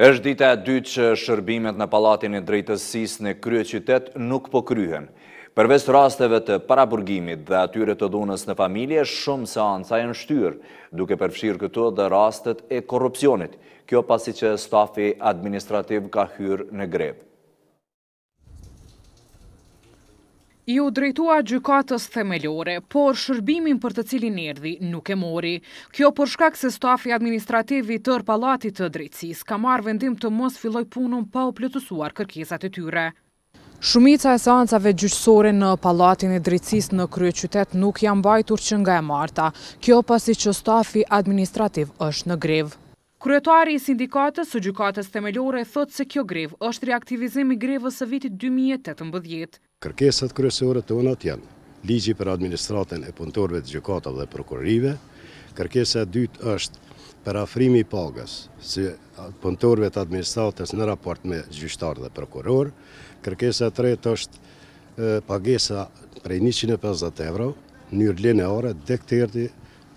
është dita e dytë që shërbimet në palatin e drejtësis në krye qytet nuk po kryhen. Përves rasteve të paraburgimit dhe atyre të dhunës në familje, shumë se anësa e duke përfshirë këtu dhe rastet e korupcionit, kjo pasi që stafi administrativ ka hyrë në grevë. ju drejtua gjykatës themelore, por shërbimin për të cilin erdi nuk e mori. Kjo përshkak se stafi administrativi tër palatit të drejtsis ka marrë vendim të mos filloj punën pa u plëtusuar kërkesat e tyre. Shumica e seancave gjyqësore në Palatin e Drejtsis në Krye Qytet nuk janë bajtur që nga e marta, kjo pasi që stafi administrativ është në grev. Kryetari i sindikatës së gjykatës themelore thotë se kjo grev është reaktivizim i grevës së vitit 2018. Kërkesat kryesore tonat janë ligji për administratën e punëtorve të gjukatave dhe prokurive, kërkesa dytë është për afrimi pagës se punëtorve të administratës në raport me gjyshtarë dhe prokuror, kërkesa tretë është pagesa prej 150 euro, njërë lineare, dektirti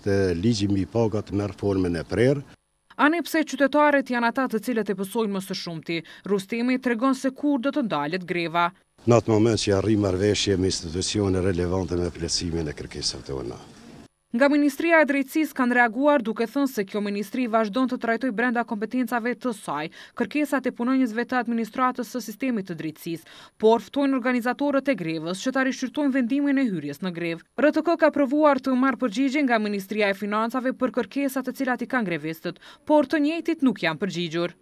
dhe ligji mi pagat mërë formën e prerë, Ani pse qytetarët janë ata të cilët e pësojnë më së shumëti, rustimi të regon se kur do të ndalit greva në atë moment që arrimë arveshje me institucione relevante me plesimin e kërkesat të ona. Nga Ministria e Drejtsis kanë reaguar duke thënë se kjo Ministri vazhdo të trajtoj brenda kompetencave të saj, kërkesat e punojnjësve të administratës së sistemi të drejtsis, por ftojnë organizatorët e grevës që ta rishqyrtojnë vendimin e hyrjes në grevë. Rëtëkë ka provuar të marë përgjigjën nga Ministria e Financave për kërkesat të cilat i kanë grevestët, por të njëtit nuk janë përgjigjur.